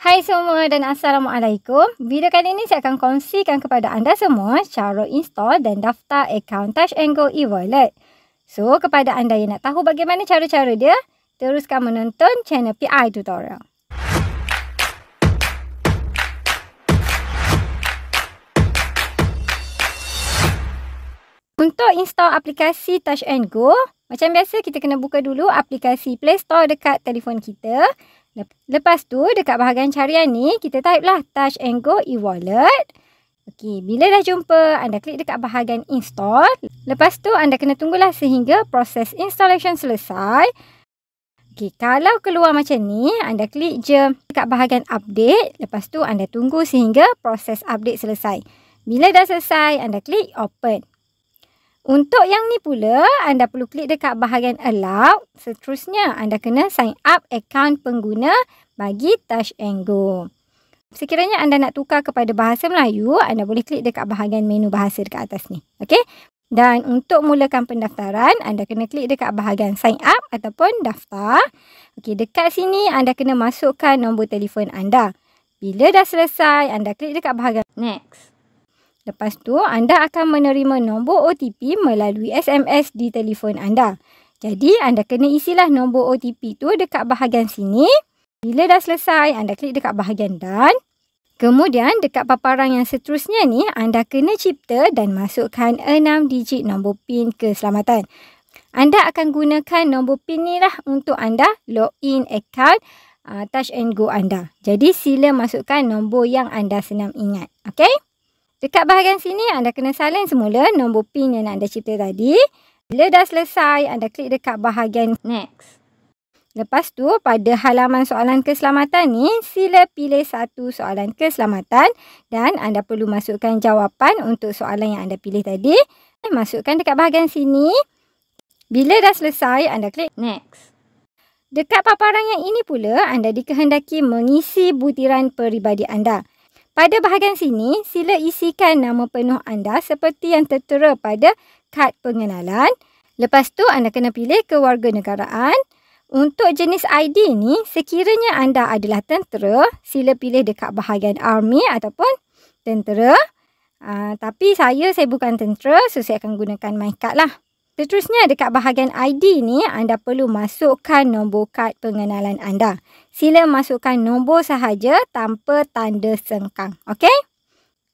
Hai semua dan Assalamualaikum. Video kali ini saya akan kongsikan kepada anda semua cara install dan daftar akaun Touch Go e-wallet. So, kepada anda yang nak tahu bagaimana cara-cara dia, teruskan menonton channel PI Tutorial. Untuk install aplikasi Touch Go, macam biasa kita kena buka dulu aplikasi Play Store dekat telefon kita. Lepas tu dekat bahagian carian ni kita type lah touch and go e-wallet. Okey, bila dah jumpa anda klik dekat bahagian install. Lepas tu anda kena tunggulah sehingga proses installation selesai. Okey, kalau keluar macam ni anda klik je dekat bahagian update. Lepas tu anda tunggu sehingga proses update selesai. Bila dah selesai anda klik open. Untuk yang ni pula, anda perlu klik dekat bahagian allow. Seterusnya, anda kena sign up akaun pengguna bagi Touch and Go. Sekiranya anda nak tukar kepada bahasa Melayu, anda boleh klik dekat bahagian menu bahasa dekat atas ni. Okey? Dan untuk mulakan pendaftaran, anda kena klik dekat bahagian sign up ataupun daftar. Okey, dekat sini anda kena masukkan nombor telefon anda. Bila dah selesai, anda klik dekat bahagian next. Lepas tu, anda akan menerima nombor OTP melalui SMS di telefon anda. Jadi, anda kena isilah nombor OTP tu dekat bahagian sini. Bila dah selesai, anda klik dekat bahagian dan Kemudian dekat paparan yang seterusnya ni anda kena cipta dan masukkan 6 digit nombor PIN keselamatan. Anda akan gunakan nombor PIN ni lah untuk anda log in account uh, Touch and Go anda. Jadi sila masukkan nombor yang anda senang ingat. Okay? Dekat bahagian sini anda kena salin semula nombor pin yang anda cipta tadi. Bila dah selesai anda klik dekat bahagian next. Lepas tu pada halaman soalan keselamatan ni sila pilih satu soalan keselamatan dan anda perlu masukkan jawapan untuk soalan yang anda pilih tadi. Eh, masukkan dekat bahagian sini. Bila dah selesai anda klik next. Dekat paparan yang ini pula anda dikehendaki mengisi butiran peribadi anda. Pada bahagian sini, sila isikan nama penuh anda seperti yang tertera pada kad pengenalan. Lepas tu anda kena pilih kewarganegaraan. Untuk jenis ID ni, sekiranya anda adalah tentera, sila pilih dekat bahagian army ataupun tentera. Uh, tapi saya, saya bukan tentera, so saya akan gunakan my card lah. Seterusnya dekat bahagian ID ni anda perlu masukkan nombor kad pengenalan anda. Sila masukkan nombor sahaja tanpa tanda sengkang. Okey?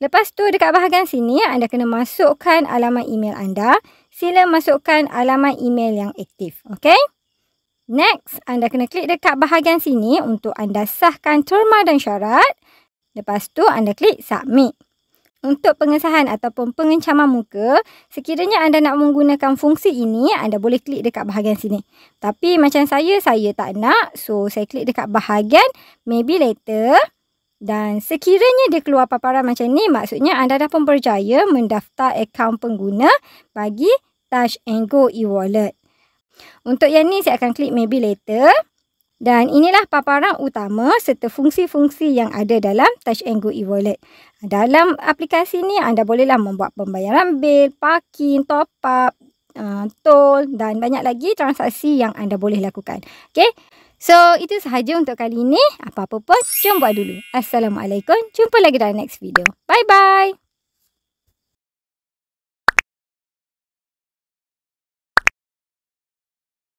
Lepas tu dekat bahagian sini anda kena masukkan alamat email anda. Sila masukkan alamat email yang aktif. Okey? Next, anda kena klik dekat bahagian sini untuk anda sahkan terma dan syarat. Lepas tu anda klik submit. Untuk pengesahan ataupun pengencaman muka, sekiranya anda nak menggunakan fungsi ini, anda boleh klik dekat bahagian sini. Tapi macam saya, saya tak nak. So, saya klik dekat bahagian maybe later. Dan sekiranya dia keluar paparan macam ni, maksudnya anda dah pun berjaya mendaftar akaun pengguna bagi Touch Go e-wallet. Untuk yang ni, saya akan klik maybe later. Dan inilah paparan utama serta fungsi-fungsi yang ada dalam Touch and Go e-wallet. Dalam aplikasi ni anda bolehlah membuat pembayaran bil, parking, top up, uh, toll dan banyak lagi transaksi yang anda boleh lakukan. Okay? So itu sahaja untuk kali ini. Apa-apa pun jom buat dulu. Assalamualaikum. Jumpa lagi dalam next video. Bye-bye.